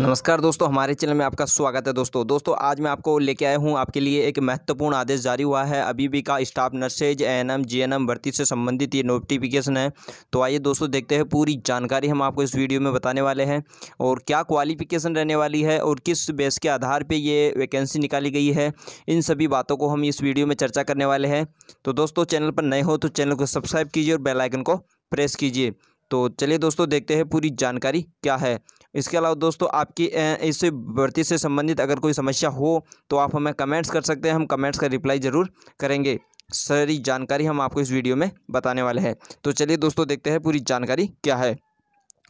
नमस्कार दोस्तों हमारे चैनल में आपका स्वागत है दोस्तों दोस्तों आज मैं आपको लेके आया हूँ आपके लिए एक महत्वपूर्ण आदेश जारी हुआ है अभी भी का स्टाफ नर्सेज एएनएम जीएनएम भर्ती से संबंधित ये नोटिफिकेशन है तो आइए दोस्तों देखते हैं पूरी जानकारी हम आपको इस वीडियो में बताने वाले हैं और क्या क्वालिफिकेशन रहने वाली है और किस बेस के आधार पर ये वैकेंसी निकाली गई है इन सभी बातों को हम इस वीडियो में चर्चा करने वाले हैं तो दोस्तों चैनल पर नए हो तो चैनल को सब्सक्राइब कीजिए और बेलाइकन को प्रेस कीजिए तो चलिए दोस्तों देखते हैं पूरी जानकारी क्या है इसके अलावा दोस्तों आपकी इस भर्ती से संबंधित अगर कोई समस्या हो तो आप हमें कमेंट्स कर सकते हैं हम कमेंट्स का रिप्लाई ज़रूर करेंगे सारी जानकारी हम आपको इस वीडियो में बताने वाले हैं तो चलिए दोस्तों देखते हैं पूरी जानकारी क्या है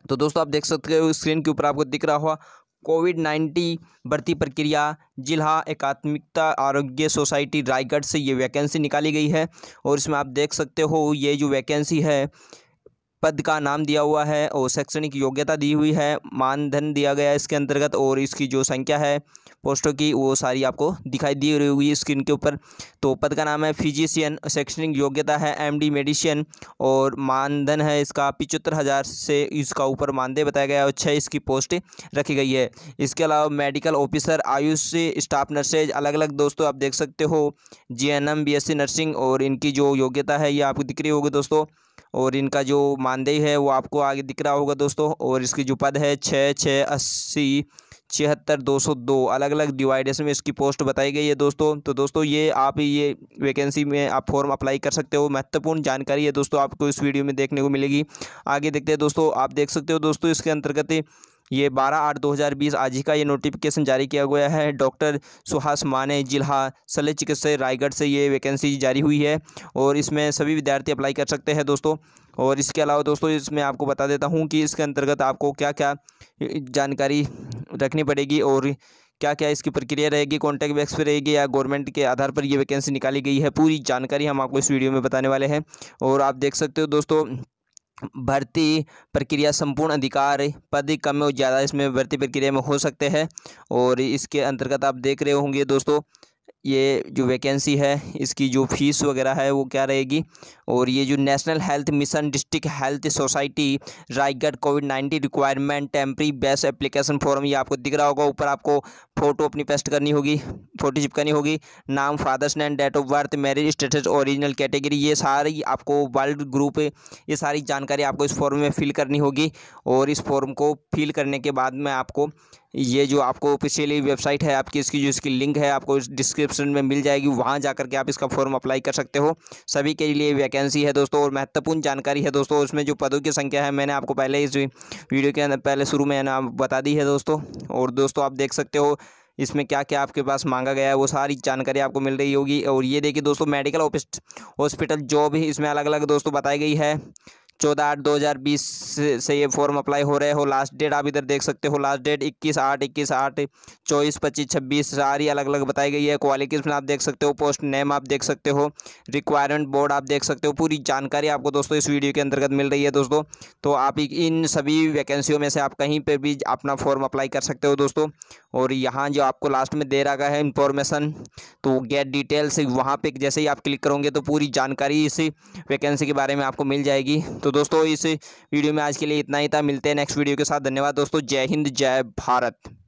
तो दोस्तों आप देख सकते हो स्क्रीन के ऊपर आपको दिख रहा हुआ कोविड नाइन्टी भर्ती प्रक्रिया जिला एकात्मिकता आरोग्य सोसाइटी रायगढ़ से ये वैकेंसी निकाली गई है और इसमें आप देख सकते हो ये जो वैकेंसी है पद का नाम दिया हुआ है और शैक्षणिक योग्यता दी हुई है मानधन दिया गया है इसके अंतर्गत और इसकी जो संख्या है पोस्टों की वो सारी आपको दिखाई दी रही होगी स्क्रीन के ऊपर तो पद का नाम है फिजिशियन शैक्षणिक योग्यता है एमडी मेडिसिन और मानधन है इसका पिचहत्तर हज़ार से इसका ऊपर मानदेय बताया गया है और छः इसकी पोस्ट रखी गई है इसके अलावा medical officer AYUSH staff nurses अलग अलग दोस्तों आप देख सकते हो G N M B S C nursing और इनकी जो योग्यता है ये आपको दिख रही होगी दोस्तों और इनका जो मानदेय है वो आपको आगे दिख रहा होगा दोस्तों और इसकी जो पद है छः छः अस्सी छिहत्तर दो सौ दो अलग अलग डिवाइडेस में इसकी पोस्ट बताई गई है दोस्तों तो दोस्तों ये आप ये वैकेंसी में आप फॉर्म अप्लाई कर सकते हो महत्वपूर्ण जानकारी है दोस्तों आपको इस वीडियो में देखने को मिलेगी आगे देखते हैं दोस्तों आप देख सकते हो दोस्तों इसके अंतर्गत ये बारह आठ दो हज़ार बीस आज ही का ये नोटिफिकेशन जारी किया गया है डॉक्टर सुहास माने जिला शल्य चिकित्सक रायगढ़ से ये वैकेंसी जारी हुई है और इसमें सभी विद्यार्थी अप्लाई कर सकते हैं दोस्तों और इसके अलावा दोस्तों इसमें आपको बता देता हूँ कि इसके अंतर्गत आपको क्या क्या जानकारी रखनी पड़ेगी और क्या क्या इसकी प्रक्रिया रहेगी कॉन्टैक्ट बैक्स पर रहेगी या गवर्नमेंट के आधार पर ये वैकेंसी निकाली गई है पूरी जानकारी हम आपको इस वीडियो में बताने वाले हैं और आप देख सकते हो दोस्तों भर्ती प्रक्रिया संपूर्ण अधिकार पद कम और ज़्यादा इसमें भर्ती प्रक्रिया में हो सकते हैं और इसके अंतर्गत आप देख रहे होंगे दोस्तों ये जो वैकेंसी है इसकी जो फीस वगैरह है वो क्या रहेगी और ये जो national health mission district health society Raigarh covid nineteen requirement temporary base application form ये आपको दिख रहा होगा ऊपर आपको फ़ोटो अपनी पेस्ट करनी होगी फ़ोटो चिपकानी होगी नाम father's name date of birth marriage status original category ये सारी आपको वर्ल्ड ग्रुप ये सारी जानकारी आपको इस फॉर्म में फिल करनी होगी और इस फॉर्म को फिल करने के बाद में आपको ये जो आपको ऑफिशियली वेबसाइट है आपकी इसकी जो इसकी लिंक है आपको डिस्क्रिप्शन में मिल जाएगी वहाँ जा करके आप इसका फॉर्म अप्लाई कर सकते हो सभी के लिए वैकेंसी है दोस्तों और महत्वपूर्ण जानकारी है दोस्तों उसमें जो पदों की संख्या है मैंने आपको पहले इस वीडियो के अंदर पहले शुरू में नाम बता दी है दोस्तों और दोस्तों आप देख सकते हो इसमें क्या क्या आपके पास मांगा गया है वो सारी जानकारी आपको मिल रही होगी और ये देखिए दोस्तों मेडिकल ऑफिस हॉस्पिटल जॉब ही इसमें अलग अलग दोस्तों बताई गई है चौदह आठ दो हज़ार बीस से ये फॉर्म अप्लाई हो रहे हो लास्ट डेट आप इधर देख सकते हो लास्ट डेट इक्कीस आठ इक्कीस आठ चौबीस पच्चीस छब्बीस सारी अलग अलग बताई गई है क्वालिफिकेशन आप देख सकते हो पोस्ट नेम आप देख सकते हो रिक्वायरमेंट बोर्ड आप देख सकते हो पूरी जानकारी आपको दोस्तों इस वीडियो के अंतर्गत मिल रही है दोस्तों तो आप इन सभी वैकेंसियों में से आप कहीं पर भी अपना फॉर्म अप्लाई कर सकते हो दोस्तों और यहाँ जो आपको लास्ट में दे रहा है इंफॉर्मेशन तो गेट डिटेल्स वहाँ पर जैसे ही आप क्लिक करोगे तो पूरी जानकारी इस वैकेंसी के बारे में आपको मिल जाएगी तो दोस्तों इस वीडियो में आज के लिए इतना ही था मिलते हैं नेक्स्ट वीडियो के साथ धन्यवाद दोस्तों जय हिंद जय भारत